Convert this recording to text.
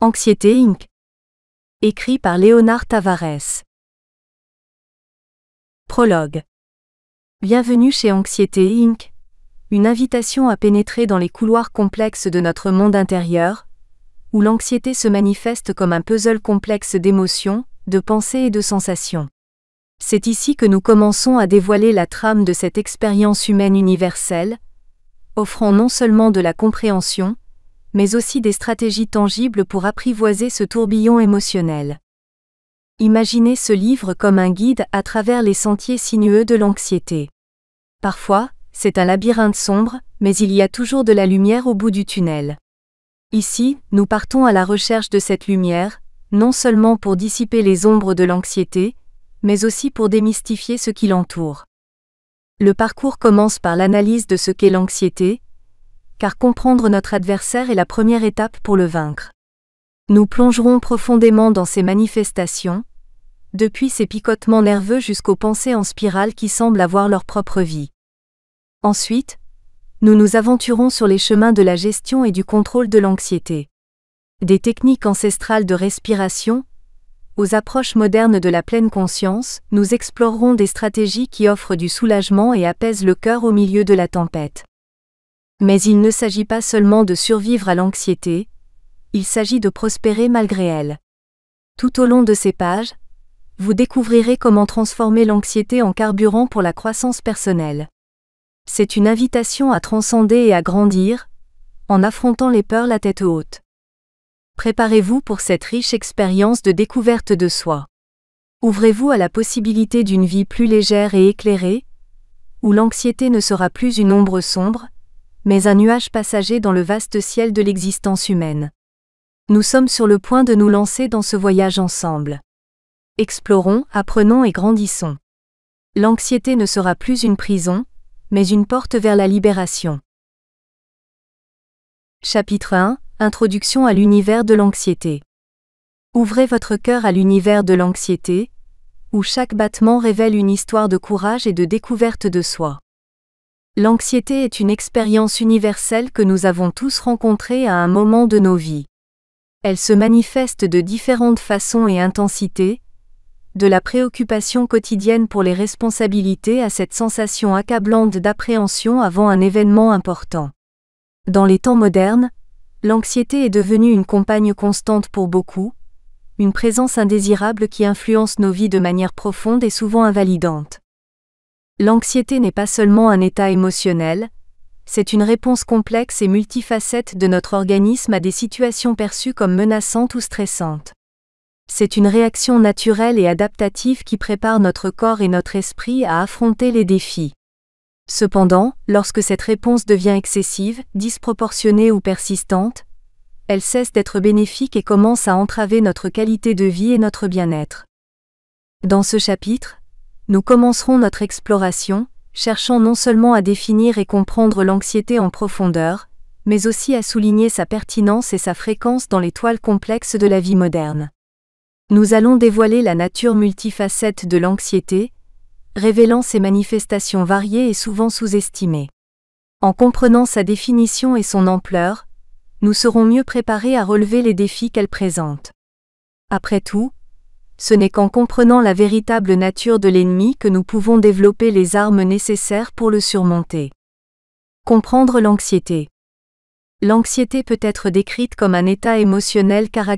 Anxiété Inc. Écrit par Léonard Tavares. Prologue. Bienvenue chez Anxiété Inc. Une invitation à pénétrer dans les couloirs complexes de notre monde intérieur, où l'anxiété se manifeste comme un puzzle complexe d'émotions, de pensées et de sensations. C'est ici que nous commençons à dévoiler la trame de cette expérience humaine universelle, offrant non seulement de la compréhension, mais aussi des stratégies tangibles pour apprivoiser ce tourbillon émotionnel. Imaginez ce livre comme un guide à travers les sentiers sinueux de l'anxiété. Parfois, c'est un labyrinthe sombre, mais il y a toujours de la lumière au bout du tunnel. Ici, nous partons à la recherche de cette lumière, non seulement pour dissiper les ombres de l'anxiété, mais aussi pour démystifier ce qui l'entoure. Le parcours commence par l'analyse de ce qu'est l'anxiété, car comprendre notre adversaire est la première étape pour le vaincre. Nous plongerons profondément dans ses manifestations, depuis ses picotements nerveux jusqu'aux pensées en spirale qui semblent avoir leur propre vie. Ensuite, nous nous aventurons sur les chemins de la gestion et du contrôle de l'anxiété. Des techniques ancestrales de respiration, aux approches modernes de la pleine conscience, nous explorerons des stratégies qui offrent du soulagement et apaisent le cœur au milieu de la tempête. Mais il ne s'agit pas seulement de survivre à l'anxiété, il s'agit de prospérer malgré elle. Tout au long de ces pages, vous découvrirez comment transformer l'anxiété en carburant pour la croissance personnelle. C'est une invitation à transcender et à grandir, en affrontant les peurs la tête haute. Préparez-vous pour cette riche expérience de découverte de soi. Ouvrez-vous à la possibilité d'une vie plus légère et éclairée, où l'anxiété ne sera plus une ombre sombre, mais un nuage passager dans le vaste ciel de l'existence humaine. Nous sommes sur le point de nous lancer dans ce voyage ensemble. Explorons, apprenons et grandissons. L'anxiété ne sera plus une prison, mais une porte vers la libération. Chapitre 1 Introduction à l'univers de l'anxiété. Ouvrez votre cœur à l'univers de l'anxiété, où chaque battement révèle une histoire de courage et de découverte de soi. L'anxiété est une expérience universelle que nous avons tous rencontrée à un moment de nos vies. Elle se manifeste de différentes façons et intensités, de la préoccupation quotidienne pour les responsabilités à cette sensation accablante d'appréhension avant un événement important. Dans les temps modernes, l'anxiété est devenue une compagne constante pour beaucoup, une présence indésirable qui influence nos vies de manière profonde et souvent invalidante. L'anxiété n'est pas seulement un état émotionnel, c'est une réponse complexe et multifacette de notre organisme à des situations perçues comme menaçantes ou stressantes. C'est une réaction naturelle et adaptative qui prépare notre corps et notre esprit à affronter les défis. Cependant, lorsque cette réponse devient excessive, disproportionnée ou persistante, elle cesse d'être bénéfique et commence à entraver notre qualité de vie et notre bien-être. Dans ce chapitre, nous commencerons notre exploration, cherchant non seulement à définir et comprendre l'anxiété en profondeur, mais aussi à souligner sa pertinence et sa fréquence dans les toiles complexes de la vie moderne. Nous allons dévoiler la nature multifacette de l'anxiété, révélant ses manifestations variées et souvent sous-estimées. En comprenant sa définition et son ampleur, nous serons mieux préparés à relever les défis qu'elle présente. Après tout, ce n'est qu'en comprenant la véritable nature de l'ennemi que nous pouvons développer les armes nécessaires pour le surmonter. Comprendre l'anxiété. L'anxiété peut être décrite comme un état émotionnel caractéristique